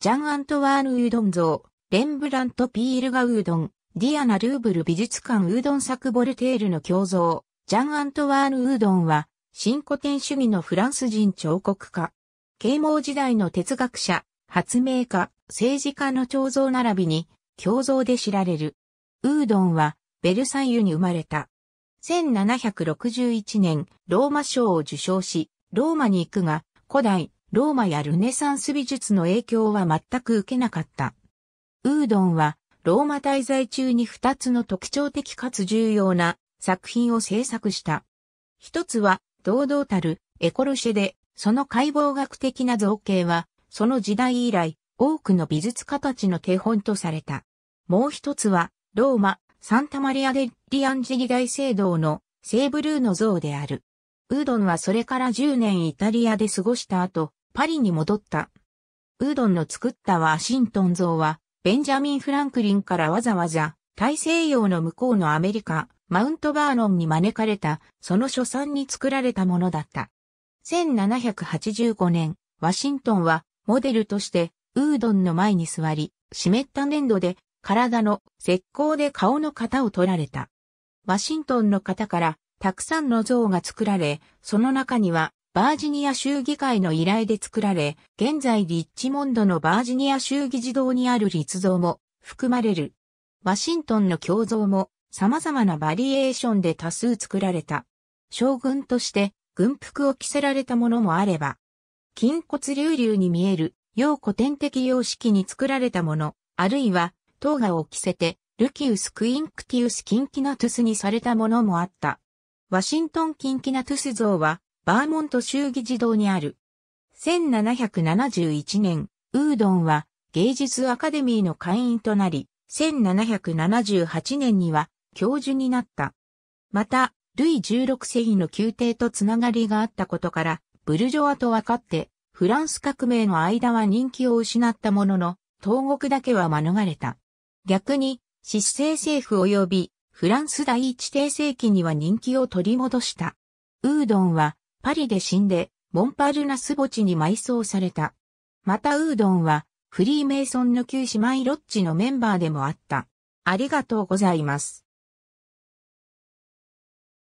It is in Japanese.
ジャン・アントワーヌ・ウードン像、レンブラント・ピールガ・ウードン、ディアナ・ルーブル美術館ウードン作ボルテールの胸像、ジャン・アントワーヌ・ウードンは、新古典主義のフランス人彫刻家。啓蒙時代の哲学者、発明家、政治家の彫像並びに、胸像で知られる。ウードンは、ベルサイユに生まれた。1761年、ローマ賞を受賞し、ローマに行くが、古代、ローマやルネサンス美術の影響は全く受けなかった。ウードンは、ローマ滞在中に二つの特徴的かつ重要な作品を制作した。一つは、堂々たるエコロシェで、その解剖学的な造形は、その時代以来、多くの美術家たちの手本とされた。もう一つは、ローマ、サンタマリア・デ・リアンジリ大聖堂の聖ブルーの像である。ウードンはそれから10年イタリアで過ごした後、パリに戻った。ウードンの作ったワシントン像は、ベンジャミン・フランクリンからわざわざ、大西洋の向こうのアメリカ、マウントバーノンに招かれた、その初産に作られたものだった。1785年、ワシントンは、モデルとして、ウードンの前に座り、湿った粘土で、体の石膏で顔の型を取られた。ワシントンの型から、たくさんの像が作られ、その中には、バージニア州議会の依頼で作られ、現在リッチモンドのバージニア州議事堂にある立像も含まれる。ワシントンの胸像も様々なバリエーションで多数作られた。将軍として軍服を着せられたものもあれば、筋骨隆々に見える、要古典的様式に作られたもの、あるいは、トーを着せて、ルキウス・クインクティウス・キンキナトゥスにされたものもあった。ワシントン・キンキナトゥス像は、バーモント州議事堂にある。1771年、ウードンは芸術アカデミーの会員となり、1778年には教授になった。また、ルイ16世紀の宮廷とつながりがあったことから、ブルジョアと分かって、フランス革命の間は人気を失ったものの、東国だけは免れた。逆に、失政政府及び、フランス第一帝世紀には人気を取り戻した。ウードンは、パリで死んで、モンパルナス墓地に埋葬された。またウードンは、フリーメイソンの旧姉妹ロッチのメンバーでもあった。ありがとうございます。